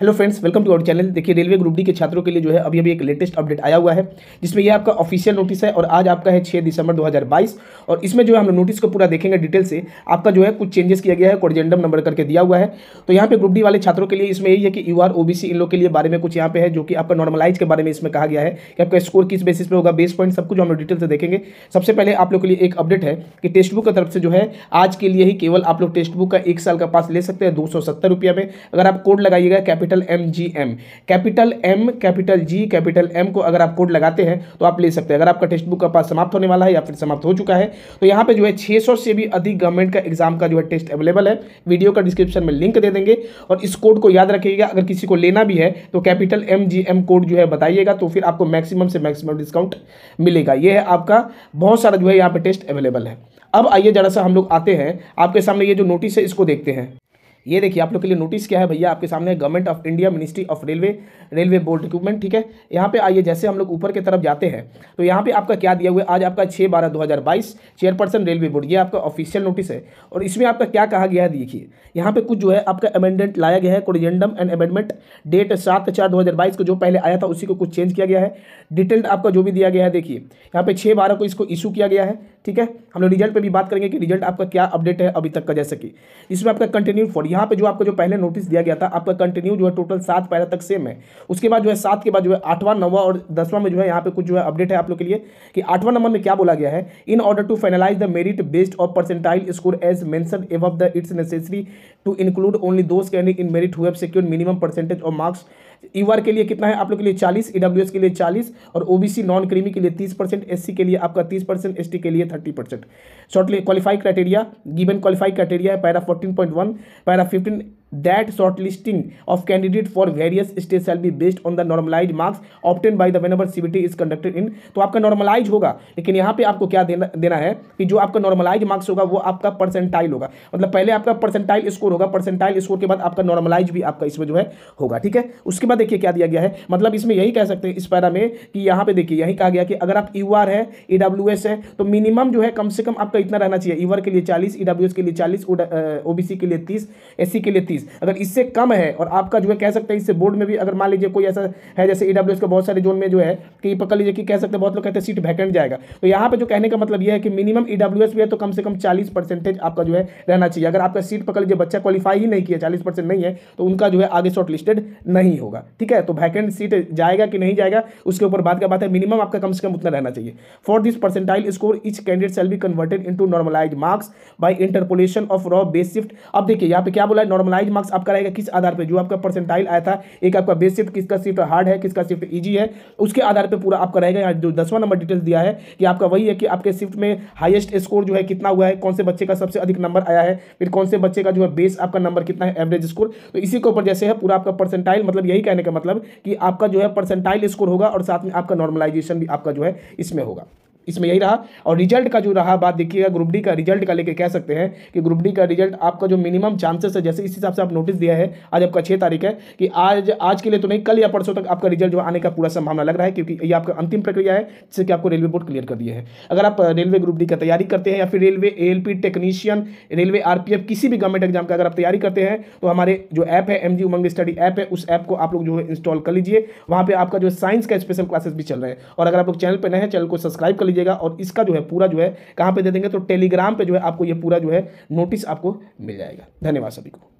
hello friends welcome to our channel देखिए railway group D के छात्रों के लिए जो है अभी अभी एक लेटेस्ट अपडेट आया हुआ है जिसमें यह आपका ऑफिशियल नोटिस है और आज आपका है 6 दिसंबर 2022 और इसमें जो है हम लोग नोटिस को पूरा देखेंगे डिटेल से आपका जो है कुछ चेंजेस किया गया है कोर्जेंडम नंबर करके दिया हुआ है तो यहाँ पे ग्रुप डी वाले छात्रों के लिए इसमें यही है कि यू आर इन लोग के लिए बारे में कुछ यहाँ पे है जो कि आपका नॉर्मलाइज के बारे में इसमें कहा गया है कि आपका स्कोर किस बेसिस पर होगा बेस पॉइंट सब कुछ हम लोग डिटेल से देखेंगे सबसे पहले आप लोग के लिए एक अपडेट है कि टेक्स्ट बुक की तरफ से जो है आज के लिए ही केवल आप लोग टेक्स्ट बुक का एक साल का पास ले सकते हैं दो में अगर आप कोड लगाइएगा capital capital M G M capital M capital G capital M को अगर आप कोड लगाते हैं तो आप ले सकते हैं अगर आपका टेक्स्ट बुक का पास समाप्त होने वाला है या फिर समाप्त हो चुका है तो यहाँ पे जो है 600 से भी अधिक गवर्नमेंट का एग्जाम का जो है टेस्ट अवेलेबल है वीडियो का डिस्क्रिप्शन में लिंक दे देंगे और इस कोड को याद रखिएगा अगर किसी को लेना भी है तो capital M G M code जो है बताइएगा तो फिर आपको मैक्सिमम से मैक्सिमम डिस्काउंट मिलेगा ये है आपका बहुत सारा जो है यहाँ पर टेस्ट अवेलेबल है अब आइए जरा सा हम लोग आते हैं आपके सामने ये जो नोटिस है इसको देखते हैं ये देखिए आप लोग के लिए नोटिस क्या है भैया आपके सामने government of India ministry of railway railway board recruitment ठीक है यहाँ पे आइए जैसे हम लोग ऊपर की तरफ जाते हैं तो यहाँ पे आपका क्या दिया हुआ है आज आपका छः बारह दो हज़ार बाईस चेयरपर्सन रेलवे बोर्ड ये आपका ऑफिशियल नोटिस है और इसमें आपका क्या कहा गया है देखिए यहाँ पे कुछ जो है आपका अमेंडमेंट लाया गया है कोडिजेंडम एंड अमेंडमेंट डेट सात चार दो हज़ार बाईस को जो पहले आया था उसी को कुछ चेंज किया गया है डिटेल्ड आपका जो भी दिया गया है देखिए यहाँ पे छः बारह को इसको इशू किया गया है ठीक है हम लोग रिजल्ट पर भी बात करेंगे कि रिजल्ट आपका क्या अपडेट है अभी तक का जैसे कि इसमें आपका कंटिन्यू फॉर यहाँ पे जो आपको जो पहले नोटिस दिया गया था आपका कंटिन्यू जो है टोटल सात पैरा तक सेम है उसके बाद जो है सात के बाद जो है आठवां नवा और दसवां में जो है यहाँ पे कुछ जो है अपडेट है आप लोग के लिए कि आठवां नंबर में क्या बोला गया है in order to finalize the merit based of percentile score as mention above the it's necessary to include only those candidate in merit who secure minimum percentage of marks E के लिए कितना है आप लोग के लिए चालीस ई e के लिए चालीस और ओ नॉन क्रीमी के लिए तीस परसेंट एस के लिए आपका तीस परसेंट एस के लिए thirty percent shortly qualify criteria given qualify criteria है para fourteen point one para fifteen that shortlisting of candidate for various states shall be based on the normalized marks obtained by the whenever CBT is conducted in तो आपका normalise होगा लेकिन यहाँ पर आपको क्या देना देना है कि जो आपका नॉर्मलाइज मार्क्स होगा वो आपका परसेंटाइल होगा मतलब पहले आपका परसेंटाइल स्कोर होगा परसेंटाइल स्कोर के बाद आपका नॉर्मलाइज भी आपका इसमें जो है होगा ठीक है उसके बाद देखिए क्या दिया गया है मतलब इसमें यही कह सकते हैं इस पैरा में कि यहाँ पे देखिए यही कहा गया कि अगर आप यू e आर है एस e है तो मिनिमम जो है कम से कम आपका इतना रहना चाहिए ईवर e के लिए चालीस ई के लिए चालीस ओ के लिए तीस एस सी के लिए तीस तीस अगर इससे कम है और आपका जो है कह सकते हैं इससे बोर्ड में भी अगर मान लीजिए कोई ऐसा है जैसे ई e का बहुत सारे जोन में जो है कि पकड़ लीजिए कि कह सकते हैं बहुत लोग कहते हैं सीट वैकेंट जाएगा तो यहाँ पर जो कहने का मतलब यह है कि मिनिमम ई e भी है तो कम से कम चालीस आपका जो है रहना चाहिए अगर आपका सीट पकड़ लीजिए बच्चा क्वालिफाई ही नहीं किया चालीस नहीं है तो उनका जो है आगे शॉर्ट लिस्टेड नहीं होगा ठीक है तो वैकेंट सीट जाएगा कि नहीं जाएगा उसके ऊपर बात का बात है मिनिमम आपका कम से कम उतना रहना चाहिए for this percentile score each candidate shall be converted into normalize marks by interpolation of raw base shift अब देखिए यहाँ पे क्या बोला है नॉर्मलाइज वाइज मार्क्स आपका रहेगा किस आधार पर जो आपका परसेंटाइल आया था एक आपका बेस शिफ्ट किसका शिफ्ट हार्ड है किसका शिफ्ट ईजी है उसके आधार पर पूरा आपका रहेगा जो दसवां नंबर डिटेल्स दिया है कि आपका वही है कि आपके शिफ्ट में हाइस्ट स्कोर जो है कितना हुआ है कौन से बच्चे का सबसे अधिक नंबर आया है फिर कौन से बच्चे का जो है बेस आपका नंबर कितना है एवरेज स्कोर तो इसी के ऊपर जैसे है पूरा आपका परसेंटाइल मतलब यही कहने का मतलब कि आपका जो है परसेंटाइल स्कोर होगा और साथ में आपका नॉर्मलाइजेशन भी आपका जो है इसमें होगा इसमें यही रहा और रिजल्ट का जो रहा बात देखिएगा ग्रुप डी का रिजल्ट का लेके कह सकते हैं कि ग्रुप डी का रिजल्ट आपका जो मिनिमम चांसेस है जैसे इस हिसाब से आप नोटिस दिया है आज आपका छः तारीख है कि आज आज के लिए तो नहीं कल या परसों तक आपका रिजल्ट जो आने का पूरा संभावना लग रहा है क्योंकि ये आपका अंतिम प्रक्रिया है जिससे कि आपको रेलवे बोर्ड क्लियर कर दिया है अगर आप रेलवे ग्रुप डी का तैयारी करते हैं या फिर railway A technician railway R किसी भी गवर्नमेंट एग्जाम का अगर आप तैयारी करते हैं तो हमारे जो ऐप है एम उमंग स्टडी ऐप है उस ऐप को आप लोग जो है इंस्टॉल कर लीजिए वहाँ पर आपका जो साइंस का स्पेशल क्लासेस भी चल रहे हैं और अगर आप लोग चैनल पर नए हैं चैनल को सब्सक्राइब कर लीजिए लीजिएगा और इसका जो है पूरा जो है कहाँ पर दे देंगे तो टेलीग्राम पर जो है आपको ये पूरा जो है नोटिस आपको मिल जाएगा धन्यवाद सभी को